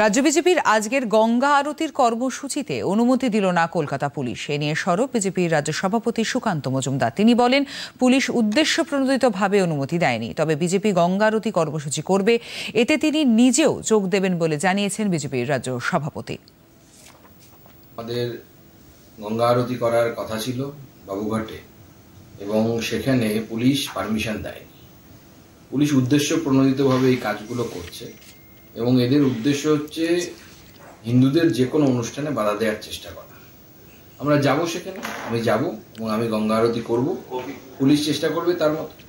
রাজ্য বিজেপির আজকের গঙ্গা আরতির কর্মসূচিতে অনুমতি দিল না কলকাতা পুলিশ এ নিয়ে সরব বিজেপির রাজ্য সভাপতি সুকান্ত মজুমদার তিনি বলেন পুলিশ উদ্দেশ্য প্রণোদিতভাবে অনুমতি দেয়নি তবে বিজেপি গঙ্গা আরতি কর্মসূচি করবে এতে তিনি নিজেও যোগ দেবেন বলে জানিয়েছেন বিজেপির রাজ্য সভাপতি আমাদের গঙ্গা আরতি করার কথা ছিল বাবুঘাটে এবং সেখানে পুলিশ পারমিশন দেয়নি পুলিশ উদ্দেশ্য প্রণোদিতভাবে এই কাজগুলো করছে এবং এদের উদ্দেশ্য হচ্ছে হিন্দুদের যে কোনো অনুষ্ঠানে বাধা দেওয়ার চেষ্টা করা আমরা যাব সেখানে আমি যাব এবং আমি গঙ্গা আরতি করবো পুলিশ চেষ্টা করবে তার মতো